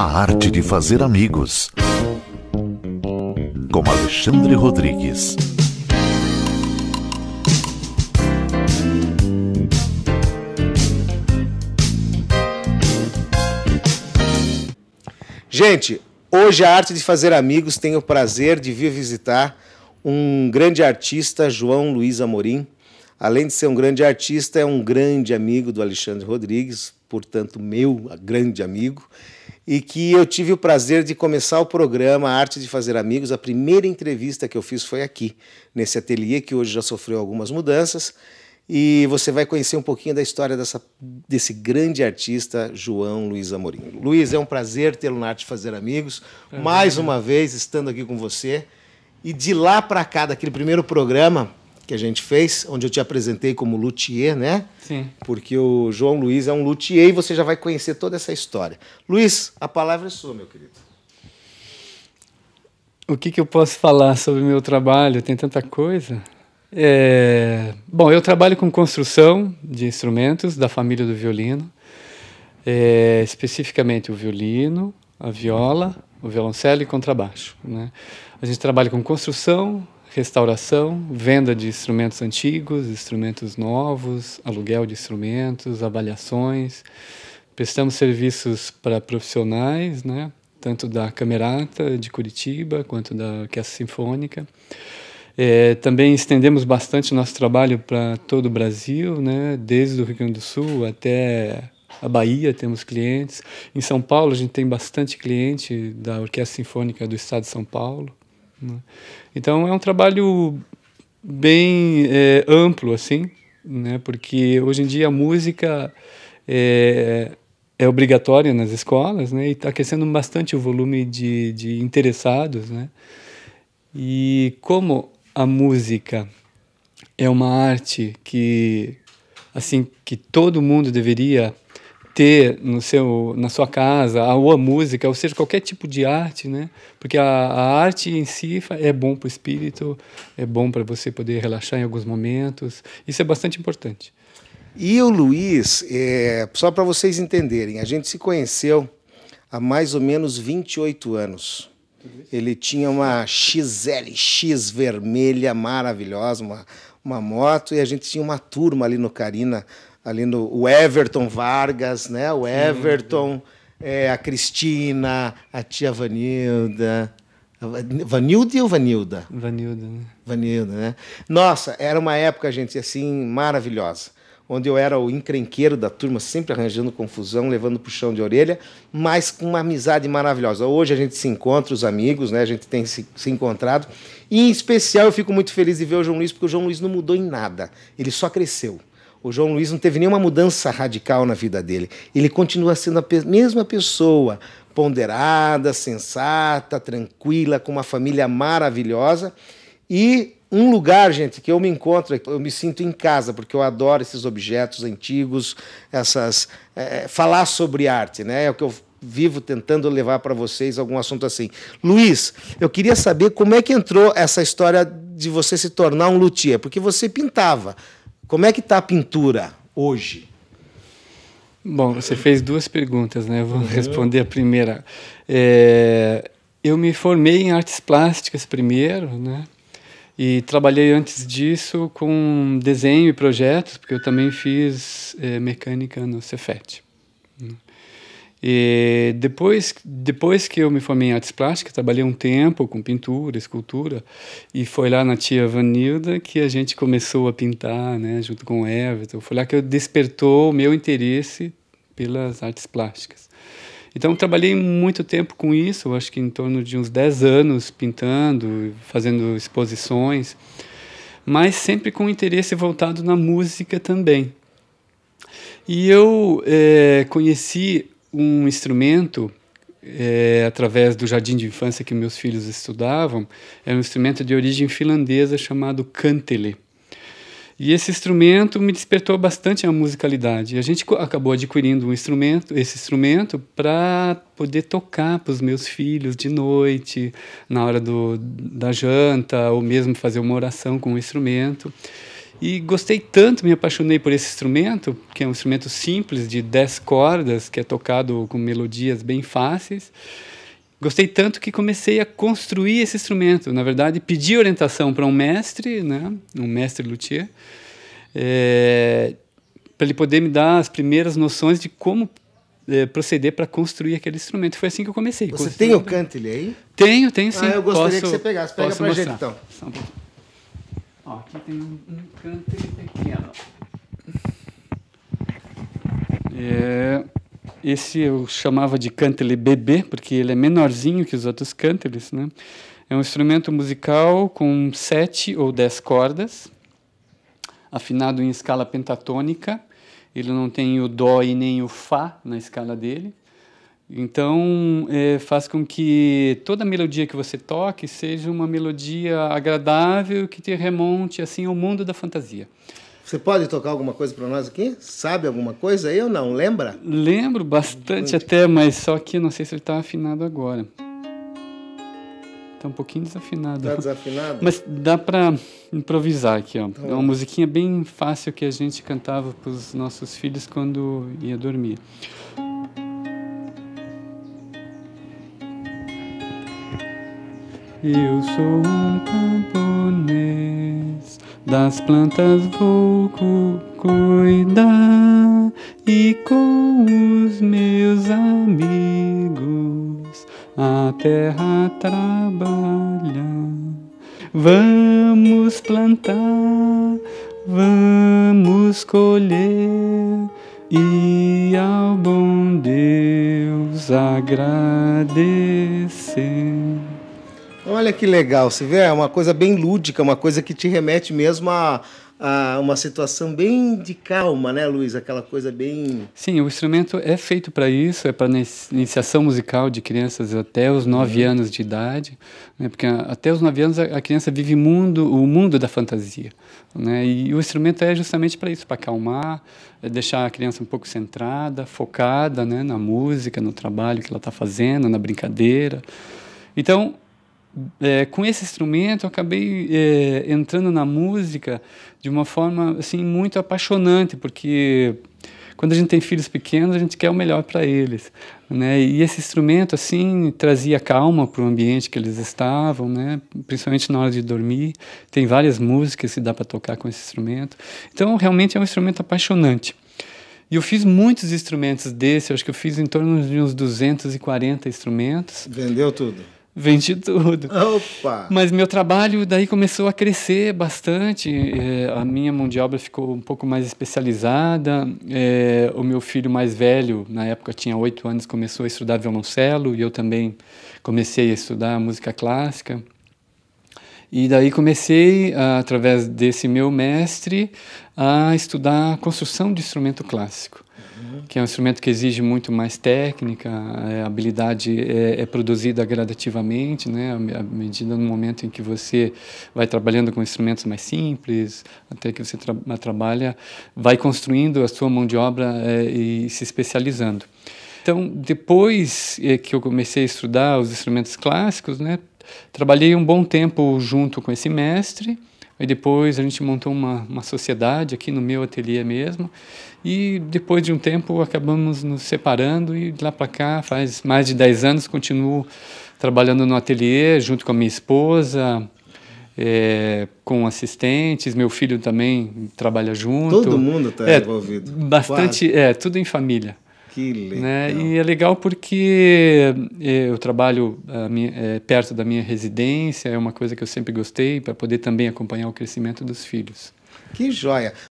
A arte de fazer amigos. Com Alexandre Rodrigues. Gente, hoje a arte de fazer amigos tem o prazer de vir visitar um grande artista, João Luiz Amorim. Além de ser um grande artista, é um grande amigo do Alexandre Rodrigues, portanto, meu grande amigo e que eu tive o prazer de começar o programa Arte de Fazer Amigos. A primeira entrevista que eu fiz foi aqui, nesse ateliê que hoje já sofreu algumas mudanças. E você vai conhecer um pouquinho da história dessa, desse grande artista, João Luiz Amorim. Luiz, é um prazer tê-lo na Arte de Fazer Amigos, mais uma vez estando aqui com você. E de lá para cá, daquele primeiro programa, que a gente fez, onde eu te apresentei como luthier, né? Sim. Porque o João Luiz é um luthier e você já vai conhecer toda essa história. Luiz, a palavra é sua, meu querido. O que, que eu posso falar sobre o meu trabalho? Tem tanta coisa. É... Bom, eu trabalho com construção de instrumentos da família do violino, é... especificamente o violino, a viola, o violoncelo e contrabaixo. Né? A gente trabalha com construção, restauração, venda de instrumentos antigos, instrumentos novos, aluguel de instrumentos, avaliações. Prestamos serviços para profissionais, né? tanto da Camerata de Curitiba quanto da Orquestra Sinfônica. É, também estendemos bastante nosso trabalho para todo o Brasil, né? desde o Rio Grande do Sul até a Bahia, temos clientes. Em São Paulo, a gente tem bastante cliente da Orquestra Sinfônica do Estado de São Paulo. Né? Então é um trabalho bem é, amplo, assim, né? porque hoje em dia a música é, é obrigatória nas escolas né? e está crescendo bastante o volume de, de interessados. Né? E como a música é uma arte que assim que todo mundo deveria ter no seu, na sua casa ou a música, ou seja, qualquer tipo de arte, né? Porque a, a arte em si é bom para o espírito, é bom para você poder relaxar em alguns momentos. Isso é bastante importante. E o Luiz, é, só para vocês entenderem, a gente se conheceu há mais ou menos 28 anos. Ele tinha uma XLX vermelha maravilhosa, uma, uma moto, e a gente tinha uma turma ali no Carina ali no o Everton Vargas, né? O Everton, é, a Cristina, a tia Vanilda. Vanilda ou Vanilda? Vanilda, né? Vanilda, né? Nossa, era uma época, gente, assim, maravilhosa. Onde eu era o encrenqueiro da turma, sempre arranjando confusão, levando para o chão de orelha, mas com uma amizade maravilhosa. Hoje a gente se encontra, os amigos, né? A gente tem se, se encontrado. E, em especial, eu fico muito feliz de ver o João Luiz, porque o João Luiz não mudou em nada. Ele só cresceu. O João Luiz não teve nenhuma mudança radical na vida dele. Ele continua sendo a mesma pessoa, ponderada, sensata, tranquila, com uma família maravilhosa. E um lugar, gente, que eu me encontro, é eu me sinto em casa, porque eu adoro esses objetos antigos, essas. É, é falar sobre arte, né? É o que eu vivo tentando levar para vocês algum assunto assim. Luiz, eu queria saber como é que entrou essa história de você se tornar um luthier, porque você pintava, como é que está a pintura hoje? Bom, você fez duas perguntas, né? Eu vou uhum. responder a primeira. É, eu me formei em artes plásticas primeiro, né? E trabalhei antes disso com desenho e projetos, porque eu também fiz é, mecânica no Cefet. E depois, depois que eu me formei em artes plásticas, trabalhei um tempo com pintura, escultura, e foi lá na tia Vanilda que a gente começou a pintar, né, junto com o Everton. Foi lá que eu despertou o meu interesse pelas artes plásticas. Então, trabalhei muito tempo com isso, acho que em torno de uns 10 anos pintando, fazendo exposições, mas sempre com interesse voltado na música também. E eu é, conheci um instrumento é, através do jardim de infância que meus filhos estudavam, é um instrumento de origem finlandesa chamado kantele. E esse instrumento me despertou bastante a musicalidade. A gente acabou adquirindo um instrumento, esse instrumento, para poder tocar para os meus filhos de noite, na hora do, da janta, ou mesmo fazer uma oração com o instrumento. E gostei tanto, me apaixonei por esse instrumento, que é um instrumento simples de 10 cordas, que é tocado com melodias bem fáceis. Gostei tanto que comecei a construir esse instrumento. Na verdade, pedi orientação para um mestre, né? um mestre luthier, é, eh, para ele poder me dar as primeiras noções de como é, proceder para construir aquele instrumento. Foi assim que eu comecei. Você tem o cantilho aí? Tenho, tenho ah, sim. Ah, eu gostaria posso, que você pegasse. Pega para gente então. Só um pouquinho. Ó, aqui tem um, um canto pequeno. É, esse eu chamava de cântele bebê, porque ele é menorzinho que os outros cânteles. Né? É um instrumento musical com sete ou dez cordas, afinado em escala pentatônica. Ele não tem o dó e nem o fá na escala dele. Então, é, faz com que toda melodia que você toque seja uma melodia agradável que te remonte assim ao mundo da fantasia. Você pode tocar alguma coisa para nós aqui? Sabe alguma coisa aí ou não? Lembra? Lembro bastante até, mas só que não sei se ele está afinado agora. Está um pouquinho desafinado. Está desafinado? Mas dá para improvisar aqui. Ó. Então, é uma musiquinha bem fácil que a gente cantava para os nossos filhos quando ia dormir. Eu sou um camponês, das plantas vou cuidar e com os meus amigos a terra trabalhar. Vamos plantar, vamos colher e ao bom Deus agradecer. Olha que legal, você vê, é uma coisa bem lúdica, uma coisa que te remete mesmo a, a uma situação bem de calma, né, Luiz? Aquela coisa bem. Sim, o instrumento é feito para isso, é para iniciação musical de crianças até os 9 uhum. anos de idade, né? Porque até os 9 anos a criança vive mundo, o mundo da fantasia, né? E o instrumento é justamente para isso, para acalmar, é deixar a criança um pouco centrada, focada, né, na música, no trabalho que ela está fazendo, na brincadeira. Então, é, com esse instrumento eu acabei é, entrando na música de uma forma assim muito apaixonante porque quando a gente tem filhos pequenos a gente quer o melhor para eles né e esse instrumento assim trazia calma para o ambiente que eles estavam né principalmente na hora de dormir tem várias músicas que dá para tocar com esse instrumento então realmente é um instrumento apaixonante e eu fiz muitos instrumentos desse, acho que eu fiz em torno de uns 240 instrumentos. Vendeu tudo? vendi tudo. Opa! Mas meu trabalho daí começou a crescer bastante. É, a minha mão de obra ficou um pouco mais especializada. É, o meu filho mais velho, na época tinha oito anos, começou a estudar violoncelo e eu também comecei a estudar música clássica. E daí comecei, através desse meu mestre, a estudar construção de instrumento clássico que é um instrumento que exige muito mais técnica, é, a habilidade é, é produzida gradativamente, né? à medida no momento em que você vai trabalhando com instrumentos mais simples, até que você tra ah, trabalha, vai construindo a sua mão de obra é, e se especializando. Então, depois é, que eu comecei a estudar os instrumentos clássicos, né, trabalhei um bom tempo junto com esse mestre, Aí depois a gente montou uma, uma sociedade aqui no meu ateliê mesmo. E depois de um tempo acabamos nos separando e de lá para cá, faz mais de 10 anos, continuo trabalhando no ateliê junto com a minha esposa, é, com assistentes, meu filho também trabalha junto. Todo mundo está é, envolvido. Bastante, Quase. é, tudo em família. Que legal. Né? E é legal porque eh, eu trabalho minha, eh, é, perto da minha residência, é uma coisa que eu sempre gostei, para poder também acompanhar o crescimento dos filhos. Que joia!